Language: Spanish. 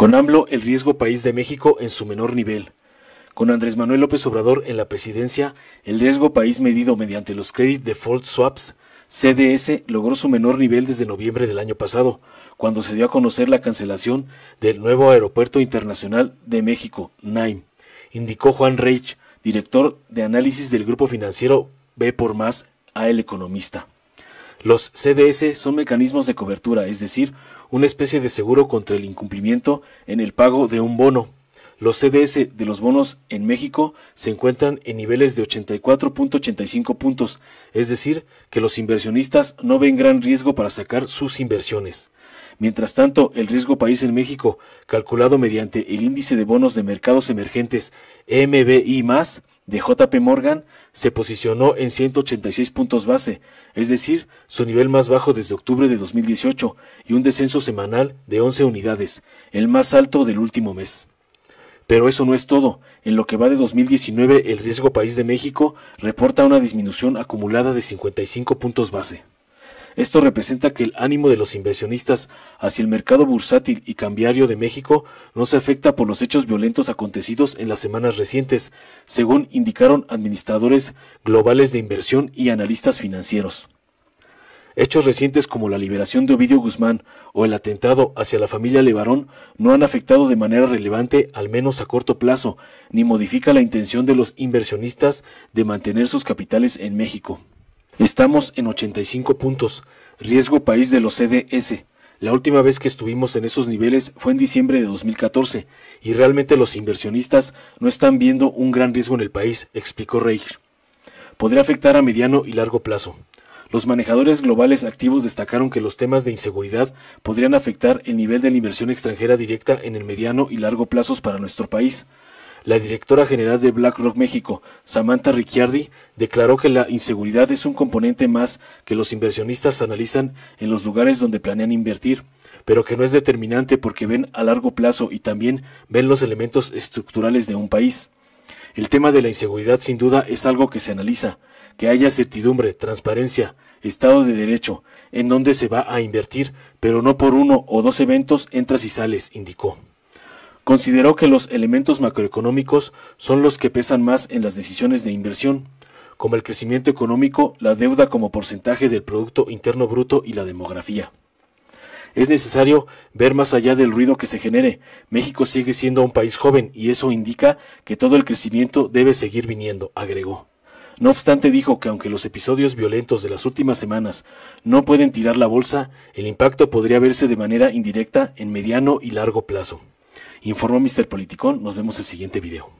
Con AMLO, el riesgo país de México en su menor nivel. Con Andrés Manuel López Obrador en la presidencia, el riesgo país medido mediante los credit default swaps CDS logró su menor nivel desde noviembre del año pasado, cuando se dio a conocer la cancelación del nuevo Aeropuerto Internacional de México, NAIM, indicó Juan Reich, director de análisis del grupo financiero B por más a El Economista. Los CDS son mecanismos de cobertura, es decir, una especie de seguro contra el incumplimiento en el pago de un bono. Los CDS de los bonos en México se encuentran en niveles de 84.85 puntos, es decir, que los inversionistas no ven gran riesgo para sacar sus inversiones. Mientras tanto, el riesgo país en México, calculado mediante el índice de bonos de mercados emergentes MBI, de JP Morgan se posicionó en 186 puntos base, es decir, su nivel más bajo desde octubre de 2018 y un descenso semanal de 11 unidades, el más alto del último mes. Pero eso no es todo. En lo que va de 2019, el riesgo país de México reporta una disminución acumulada de 55 puntos base. Esto representa que el ánimo de los inversionistas hacia el mercado bursátil y cambiario de México no se afecta por los hechos violentos acontecidos en las semanas recientes, según indicaron administradores globales de inversión y analistas financieros. Hechos recientes como la liberación de Ovidio Guzmán o el atentado hacia la familia Levarón no han afectado de manera relevante, al menos a corto plazo, ni modifica la intención de los inversionistas de mantener sus capitales en México. Estamos en 85 puntos, riesgo país de los CDS. La última vez que estuvimos en esos niveles fue en diciembre de 2014, y realmente los inversionistas no están viendo un gran riesgo en el país, explicó Reich. Podría afectar a mediano y largo plazo. Los manejadores globales activos destacaron que los temas de inseguridad podrían afectar el nivel de la inversión extranjera directa en el mediano y largo plazos para nuestro país. La directora general de BlackRock México, Samantha Ricciardi, declaró que la inseguridad es un componente más que los inversionistas analizan en los lugares donde planean invertir, pero que no es determinante porque ven a largo plazo y también ven los elementos estructurales de un país. El tema de la inseguridad sin duda es algo que se analiza, que haya certidumbre, transparencia, Estado de Derecho, en donde se va a invertir, pero no por uno o dos eventos entras y sales, indicó consideró que los elementos macroeconómicos son los que pesan más en las decisiones de inversión, como el crecimiento económico, la deuda como porcentaje del Producto Interno Bruto y la demografía. Es necesario ver más allá del ruido que se genere. México sigue siendo un país joven y eso indica que todo el crecimiento debe seguir viniendo, agregó. No obstante, dijo que aunque los episodios violentos de las últimas semanas no pueden tirar la bolsa, el impacto podría verse de manera indirecta en mediano y largo plazo. Informó Mr. Politicón, nos vemos el siguiente video.